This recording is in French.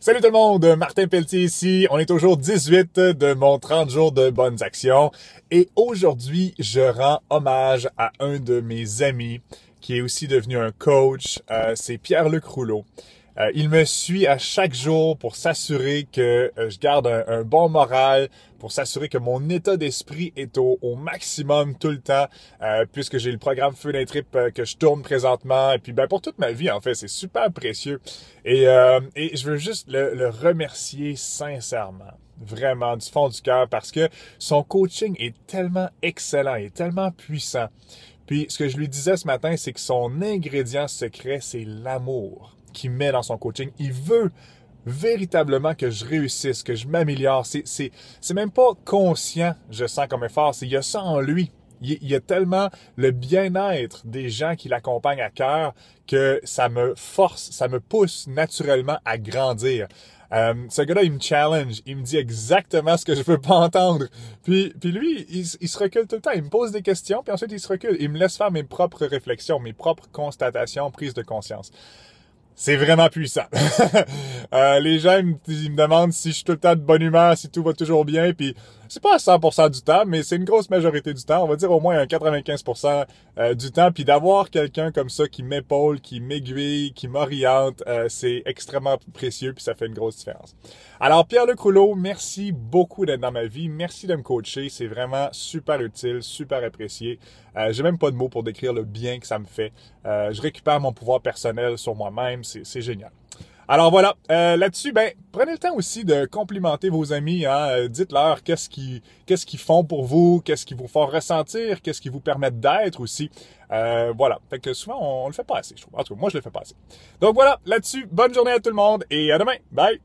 Salut tout le monde, Martin Pelletier ici. On est au jour 18 de mon 30 jours de bonnes actions. Et aujourd'hui, je rends hommage à un de mes amis qui est aussi devenu un coach, euh, c'est Pierre-Luc Rouleau. Euh, il me suit à chaque jour pour s'assurer que euh, je garde un, bon moral, pour s'assurer que mon état d'esprit est au, maximum tout le temps, euh, puisque j'ai le programme Feu d'un Trip que je tourne présentement, et puis ben, pour toute ma vie en fait, c'est super précieux. Et, je veux juste le, le remercier sincèrement vraiment du fond du cœur parce que son coaching est tellement excellent et tellement puissant. Puis ce que je lui disais ce matin, c'est que son ingrédient secret, c'est l'amour. Qui met dans son coaching. Il veut véritablement que je réussisse, que je m'améliore. C'est, c'est, c'est même pas conscient, je sens comme effort, force. il y a ça en lui. Il, y a tellement le bien-être des gens qui l'accompagnent à cœur que ça me force, ça me pousse naturellement à grandir. Euh, ce gars-là, il me challenge, il me dit exactement ce que je veux pas entendre. Puis, puis lui, il, il, se recule tout le temps, il me pose des questions, puis ensuite il se recule, il me laisse faire mes propres réflexions, mes propres constatations, prises de conscience c'est vraiment puissant. euh, les gens, ils me, demandent si je suis tout le temps de bonne humeur, si tout va toujours bien, puis c'est pas à 100% du temps, mais c'est une grosse majorité du temps. On va dire au moins un 95% euh, du temps. Puis d'avoir quelqu'un comme ça qui m'épaule, qui m'aiguille, qui m'oriente, euh, c'est extrêmement précieux puis ça fait une grosse différence. Alors Pierre-Luc merci beaucoup d'être dans ma vie. Merci de me coacher. C'est vraiment super utile, super apprécié. Euh, j'ai même pas de mots pour décrire le bien que ça me fait. je récupère mon pouvoir personnel sur moi-même. C'est génial. Alors voilà, euh, là-dessus, ben, prenez le temps aussi de complimenter vos amis. Hein. Euh, dites-leur qu'est-ce qu'ils qu'est-ce qu'ils font pour vous, qu'est-ce qu'ils vous font ressentir, qu'est-ce qu'ils vous permettent d'être aussi. Euh, voilà, fait que souvent, on, ne le fait pas assez, je trouve. En tout cas, moi, je le fais pas assez. Donc voilà, là-dessus, bonne journée à tout le monde et à demain. Bye!